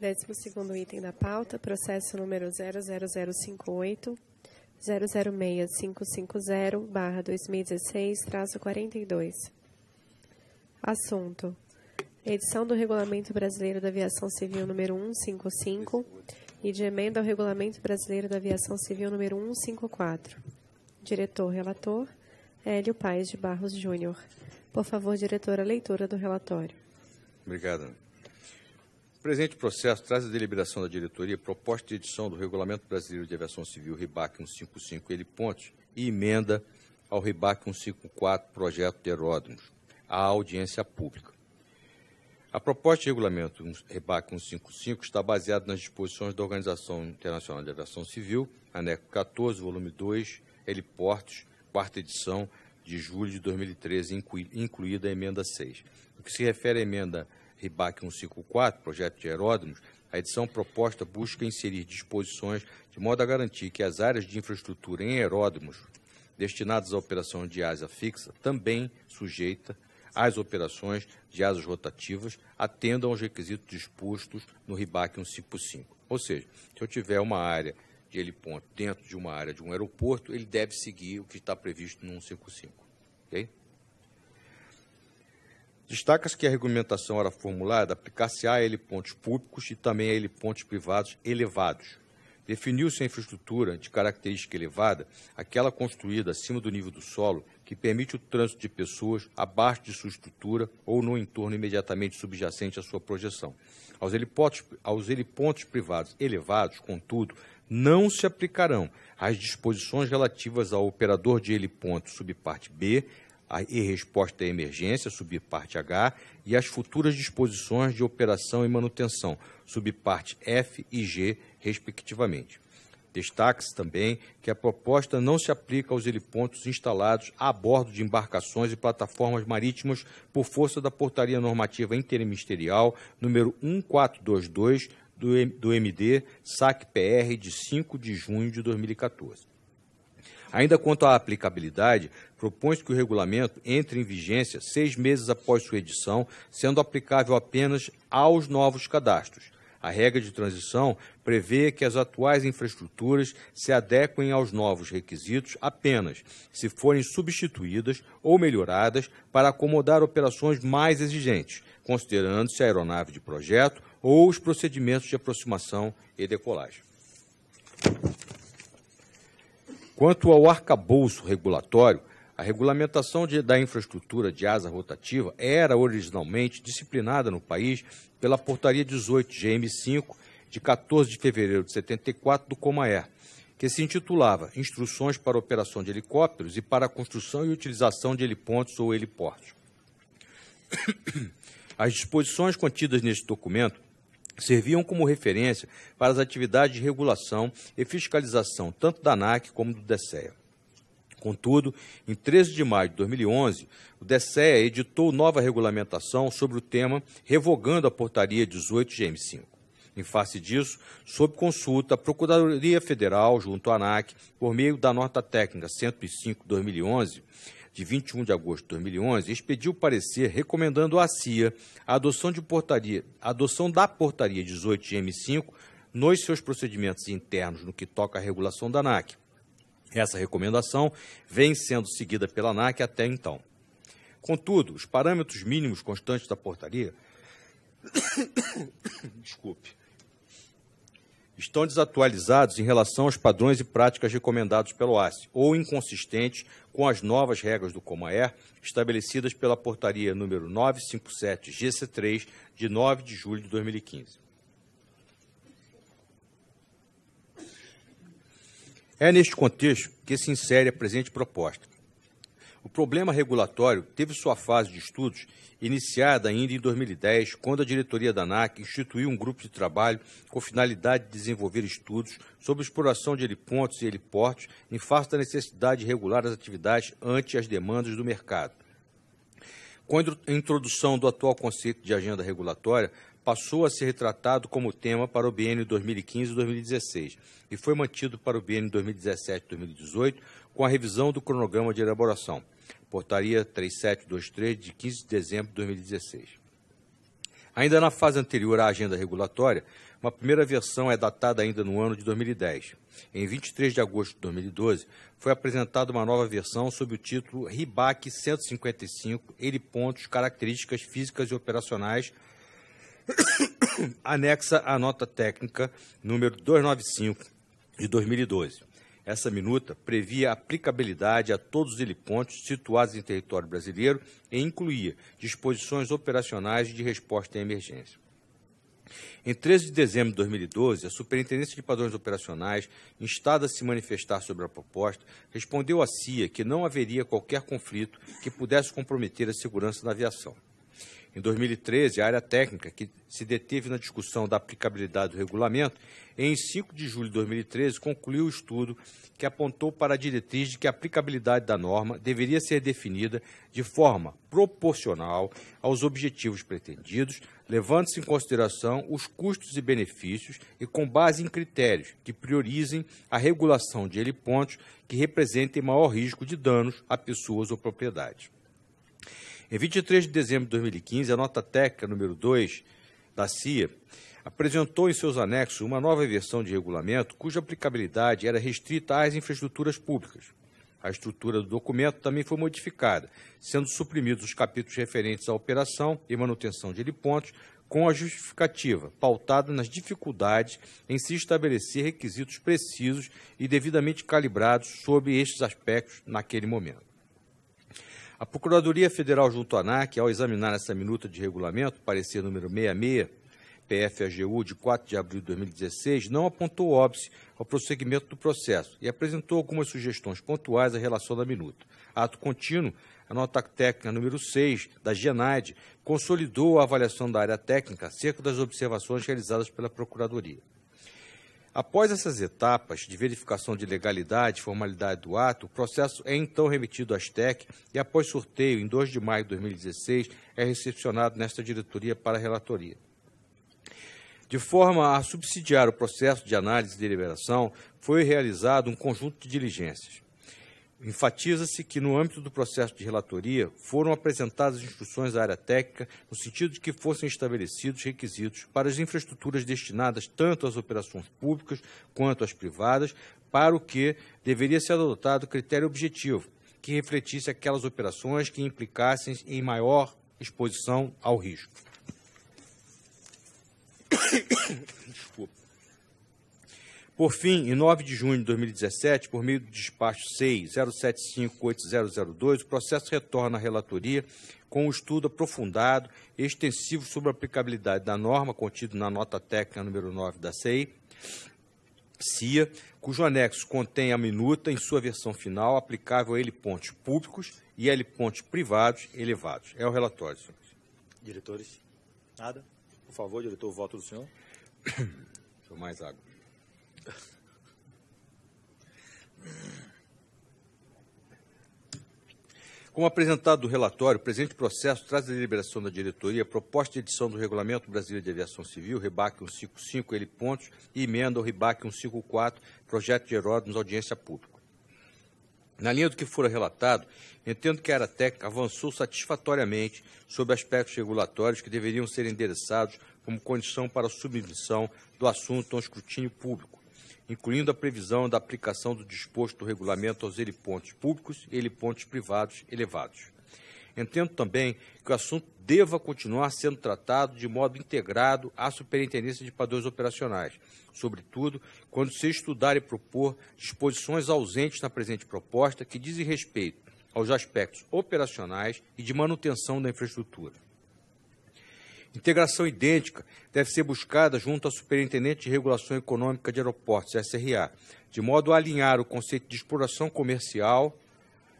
Décimo segundo item da pauta, processo número 00058 006550 barra 2016 traço 42. Assunto. Edição do Regulamento Brasileiro da Aviação Civil número 155 e de emenda ao Regulamento Brasileiro da Aviação Civil número 154. Diretor relator Hélio Paes de Barros Júnior. Por favor, diretora, leitura do relatório. Obrigado. O presente processo traz a deliberação da diretoria proposta de edição do Regulamento Brasileiro de Aviação Civil RIBAC 155 ele ponte e emenda ao RIBAC 154 projeto de aeródromos à audiência pública. A proposta de regulamento RIBAC 155 está baseada nas disposições da Organização Internacional de Aviação Civil, anexo 14, volume 2, portos quarta edição, de julho de 2013, incluída a emenda 6. O que se refere à emenda RIBAC 154, projeto de aeródromos, a edição proposta busca inserir disposições de modo a garantir que as áreas de infraestrutura em aeródromos destinadas à operação de asa fixa também sujeita às operações de asas rotativas atendam aos requisitos dispostos no RIBAC 155. Ou seja, se eu tiver uma área de heliponto dentro de uma área de um aeroporto, ele deve seguir o que está previsto no 155. Okay? destaca-se que a regulamentação era formulada aplicar-se a ele pontos públicos e também a ele pontos privados elevados. Definiu-se a infraestrutura de característica elevada, aquela construída acima do nível do solo, que permite o trânsito de pessoas abaixo de sua estrutura ou no entorno imediatamente subjacente à sua projeção. Aos helipontos, aos helipontos privados elevados, contudo, não se aplicarão as disposições relativas ao operador de heliponto subparte B, e resposta à emergência, subparte H, e as futuras disposições de operação e manutenção, subparte F e G, respectivamente. Destaque-se também que a proposta não se aplica aos helipontos instalados a bordo de embarcações e plataformas marítimas por força da Portaria Normativa Interministerial número 1422 do MD SAC-PR de 5 de junho de 2014. Ainda quanto à aplicabilidade, propõe-se que o regulamento entre em vigência seis meses após sua edição, sendo aplicável apenas aos novos cadastros. A regra de transição prevê que as atuais infraestruturas se adequem aos novos requisitos apenas se forem substituídas ou melhoradas para acomodar operações mais exigentes, considerando-se a aeronave de projeto ou os procedimentos de aproximação e decolagem. Quanto ao arcabouço regulatório, a regulamentação de, da infraestrutura de asa rotativa era originalmente disciplinada no país pela Portaria 18 GM5, de 14 de fevereiro de 74, do Comaer, que se intitulava Instruções para Operação de Helicópteros e para a Construção e Utilização de Helipontos ou Heliportes. As disposições contidas neste documento serviam como referência para as atividades de regulação e fiscalização tanto da ANAC como do DECEA. Contudo, em 13 de maio de 2011, o DECEA editou nova regulamentação sobre o tema, revogando a portaria 18 GM5. Em face disso, sob consulta, a Procuradoria Federal, junto à ANAC, por meio da nota técnica 105-2011, de 21 de agosto de 2011, expediu parecer recomendando à CIA a adoção, de portaria, adoção da portaria 18M5 nos seus procedimentos internos no que toca à regulação da ANAC. Essa recomendação vem sendo seguida pela ANAC até então. Contudo, os parâmetros mínimos constantes da portaria, desculpe, estão desatualizados em relação aos padrões e práticas recomendados pelo OASI, ou inconsistentes com as novas regras do Comaer, estabelecidas pela portaria número 957-GC3, de 9 de julho de 2015. É neste contexto que se insere a presente proposta, o problema regulatório teve sua fase de estudos iniciada ainda em 2010, quando a diretoria da ANAC instituiu um grupo de trabalho com finalidade de desenvolver estudos sobre exploração de helipontos e heliportos em face da necessidade de regular as atividades ante as demandas do mercado. Com a introdução do atual conceito de agenda regulatória, passou a ser retratado como tema para o BN 2015-2016 e foi mantido para o BN 2017-2018 com a revisão do cronograma de elaboração. Portaria 3723, de 15 de dezembro de 2016. Ainda na fase anterior à agenda regulatória, uma primeira versão é datada ainda no ano de 2010. Em 23 de agosto de 2012, foi apresentada uma nova versão sob o título RIBAC 155, ele pontos, características físicas e operacionais, anexa à nota técnica número 295 de 2012. Essa minuta previa a aplicabilidade a todos os helipontos situados em território brasileiro e incluía disposições operacionais de resposta à emergência. Em 13 de dezembro de 2012, a Superintendência de Padrões Operacionais, instada a se manifestar sobre a proposta, respondeu à CIA que não haveria qualquer conflito que pudesse comprometer a segurança da aviação. Em 2013, a área técnica, que se deteve na discussão da aplicabilidade do regulamento, em 5 de julho de 2013, concluiu o estudo que apontou para a diretriz de que a aplicabilidade da norma deveria ser definida de forma proporcional aos objetivos pretendidos, levando-se em consideração os custos e benefícios e com base em critérios que priorizem a regulação de helipontos que representem maior risco de danos a pessoas ou propriedades. Em 23 de dezembro de 2015, a nota técnica número 2 da CIA apresentou em seus anexos uma nova versão de regulamento cuja aplicabilidade era restrita às infraestruturas públicas. A estrutura do documento também foi modificada, sendo suprimidos os capítulos referentes à operação e manutenção de helipontos, com a justificativa pautada nas dificuldades em se estabelecer requisitos precisos e devidamente calibrados sobre estes aspectos naquele momento. A Procuradoria Federal, junto à ANAC, ao examinar essa minuta de regulamento, parecer número 66, PFAGU, de 4 de abril de 2016, não apontou óbice ao prosseguimento do processo e apresentou algumas sugestões pontuais à relação da minuta. Ato contínuo, a nota técnica número 6 da GENAID consolidou a avaliação da área técnica acerca das observações realizadas pela Procuradoria. Após essas etapas de verificação de legalidade e formalidade do ato, o processo é então remetido à STEC e, após sorteio, em 2 de maio de 2016, é recepcionado nesta diretoria para a relatoria. De forma a subsidiar o processo de análise e deliberação, foi realizado um conjunto de diligências. Enfatiza-se que, no âmbito do processo de relatoria, foram apresentadas instruções à área técnica no sentido de que fossem estabelecidos requisitos para as infraestruturas destinadas tanto às operações públicas quanto às privadas, para o que deveria ser adotado critério objetivo, que refletisse aquelas operações que implicassem em maior exposição ao risco. Desculpa. Por fim, em 9 de junho de 2017, por meio do despacho 6.075.8002, o processo retorna à relatoria com um estudo aprofundado e extensivo sobre a aplicabilidade da norma contida na nota técnica número 9 da CEI, CIA, cujo anexo contém a minuta em sua versão final aplicável a helipontes públicos e helipontes privados elevados. É o relatório, senhores. Diretores, nada? Por favor, diretor, voto do senhor. Deixa eu mais água. Como apresentado no relatório, o presente processo traz a deliberação da diretoria a proposta de edição do Regulamento Brasileiro de Aviação Civil, REBAC 155, ele pontos, e emenda ao REBAC 154, projeto de Heródotos, audiência pública. Na linha do que fora relatado, entendo que a Aratec avançou satisfatoriamente sobre aspectos regulatórios que deveriam ser endereçados como condição para a submissão do assunto a um escrutínio público incluindo a previsão da aplicação do disposto do regulamento aos helipontos públicos e helipontos privados elevados. Entendo também que o assunto deva continuar sendo tratado de modo integrado à Superintendência de Padrões Operacionais, sobretudo quando se estudar e propor disposições ausentes na presente proposta que dizem respeito aos aspectos operacionais e de manutenção da infraestrutura. Integração idêntica deve ser buscada junto à Superintendente de Regulação Econômica de Aeroportos, SRA, de modo a alinhar o conceito de exploração comercial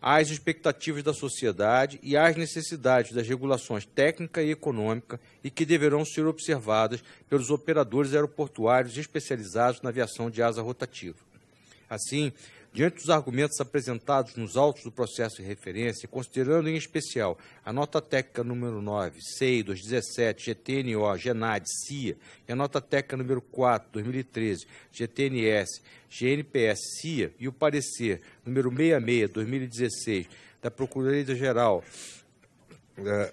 às expectativas da sociedade e às necessidades das regulações técnica e econômica e que deverão ser observadas pelos operadores aeroportuários especializados na aviação de asa rotativa. Assim, Diante dos argumentos apresentados nos autos do processo de referência, considerando em especial a nota técnica número 9, CEI 2017, GTNO, GENAD, CIA, e a nota técnica número 4, 2013, GTNS, GNPS, CIA, e o parecer número 66, 2016, da Procuradoria-Geral, eh,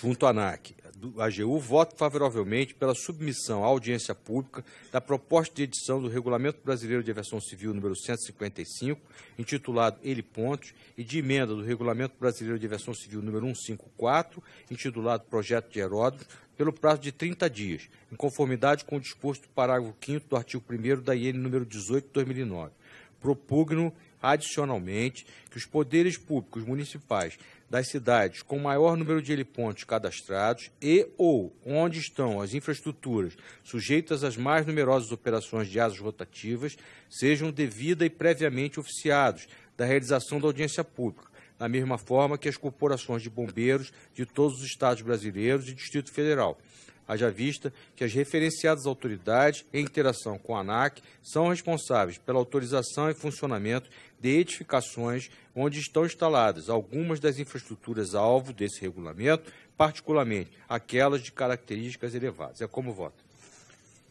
junto à ANAC, do AGU voto favoravelmente pela submissão à audiência pública da proposta de edição do Regulamento Brasileiro de Aviação Civil número 155, intitulado Ele Pontos, e de emenda do Regulamento Brasileiro de Aviação Civil número 154, intitulado Projeto de Heródoto, pelo prazo de 30 dias, em conformidade com o disposto do parágrafo 5 do artigo 1 da IN número 18 de 2009. Propugno, adicionalmente, que os poderes públicos municipais das cidades com maior número de helipontos cadastrados e ou onde estão as infraestruturas sujeitas às mais numerosas operações de asas rotativas sejam devida e previamente oficiados da realização da audiência pública, da mesma forma que as corporações de bombeiros de todos os estados brasileiros e Distrito Federal. Haja vista que as referenciadas autoridades, em interação com a ANAC, são responsáveis pela autorização e funcionamento de edificações onde estão instaladas algumas das infraestruturas alvo desse regulamento, particularmente aquelas de características elevadas. É como voto.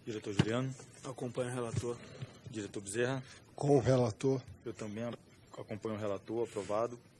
Diretor Juliano. Acompanho o relator. Diretor Bezerra. Com o relator. Eu também acompanho o relator, aprovado.